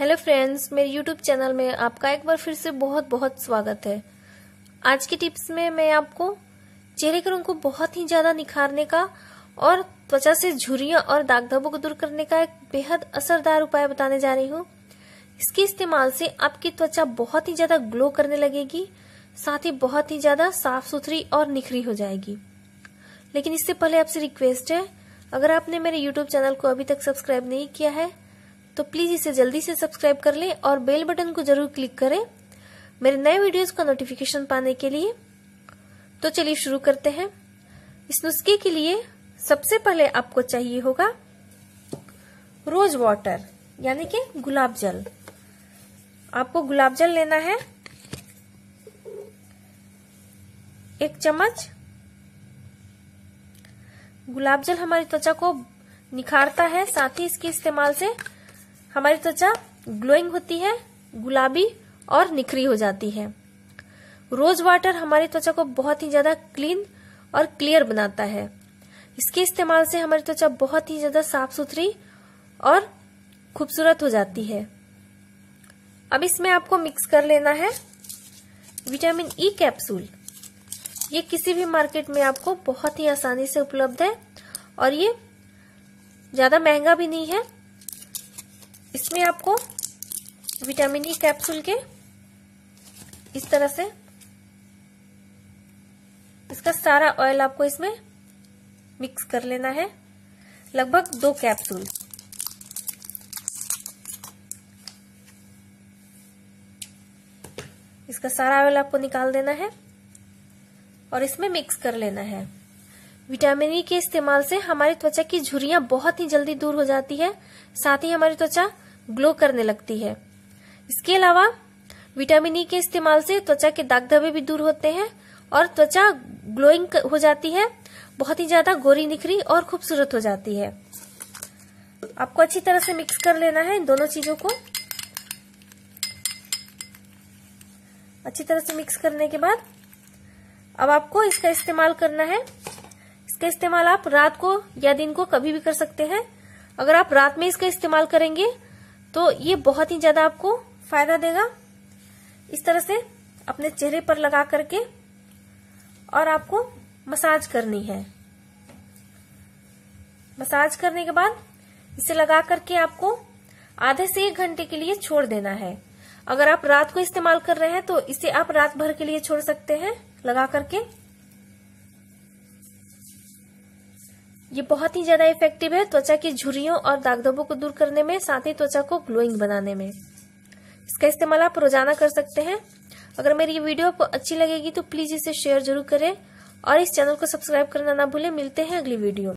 hello friends मेरे YouTube channel में आपका एक बार फिर से बहुत बहुत स्वागत है आज की टिप्स में मैं आपको चेहरे के रंग को बहुत ही ज्यादा निखारने का और त्वचा से झुरियां और दाग धब्बों को दूर करने का एक बेहद असरदार उपाय बताने जा रही हूँ इसके इस्तेमाल से आपकी त्वचा बहुत ही ज्यादा ग्लो करने लगेगी साथ ही बहुत ही ज्यादा साफ सुथरी और निखरी हो जाएगी लेकिन इससे पहले आपसे रिक्वेस्ट है अगर आपने मेरे यूट्यूब चैनल को अभी तक सब्सक्राइब नहीं किया है तो प्लीज इसे जल्दी से सब्सक्राइब कर लें और बेल बटन को जरूर क्लिक करें मेरे नए वीडियोस का नोटिफिकेशन पाने के लिए तो चलिए शुरू करते हैं इस नुस्खे के लिए सबसे पहले आपको चाहिए होगा रोज वाटर यानी कि गुलाब जल आपको गुलाब जल लेना है एक चम्मच गुलाब जल हमारी त्वचा को निखारता है साथ ही इसके इस्तेमाल से हमारी त्वचा ग्लोइंग होती है गुलाबी और निखरी हो जाती है रोज वाटर हमारी त्वचा को बहुत ही ज्यादा क्लीन और क्लियर बनाता है इसके इस्तेमाल से हमारी त्वचा बहुत ही ज्यादा साफ सुथरी और खूबसूरत हो जाती है अब इसमें आपको मिक्स कर लेना है विटामिन ई e कैप्सूल ये किसी भी मार्केट में आपको बहुत ही आसानी से उपलब्ध है और ये ज्यादा महंगा भी नहीं है इसमें आपको विटामिन ई e कैप्सूल के इस तरह से इसका सारा ऑयल आपको इसमें मिक्स कर लेना है लगभग दो कैप्सूल इसका सारा ऑयल आपको निकाल देना है और इसमें मिक्स कर लेना है विटामिन ई e के इस्तेमाल से हमारी त्वचा की झुरियां बहुत ही जल्दी दूर हो जाती है साथ ही हमारी त्वचा ग्लो करने लगती है इसके अलावा विटामिन ई e के इस्तेमाल से त्वचा के दाग धब्बे भी दूर होते हैं और त्वचा ग्लोइंग हो जाती है बहुत ही ज्यादा गोरी निखरी और खूबसूरत हो जाती है आपको अच्छी तरह से मिक्स कर लेना है इन दोनों चीजों को अच्छी तरह से मिक्स करने के बाद अब आपको इसका इस्तेमाल करना है इसका इस्तेमाल आप रात को या दिन को कभी भी कर सकते हैं अगर आप रात में इसका इस्तेमाल करेंगे तो ये बहुत ही ज्यादा आपको फायदा देगा इस तरह से अपने चेहरे पर लगा करके और आपको मसाज करनी है मसाज करने के बाद इसे लगा करके आपको आधे से एक घंटे के लिए छोड़ देना है अगर आप रात को इस्तेमाल कर रहे हैं तो इसे आप रात भर के लिए छोड़ सकते हैं लगा करके ये बहुत ही ज्यादा इफेक्टिव है त्वचा की झुरियों और दागधब्बों को दूर करने में साथ ही त्वचा को ग्लोइंग बनाने में इसका इस्तेमाल आप रोजाना कर सकते हैं अगर मेरी ये वीडियो आपको अच्छी लगेगी तो प्लीज इसे शेयर जरूर करें और इस चैनल को सब्सक्राइब करना ना भूलें मिलते हैं अगली वीडियो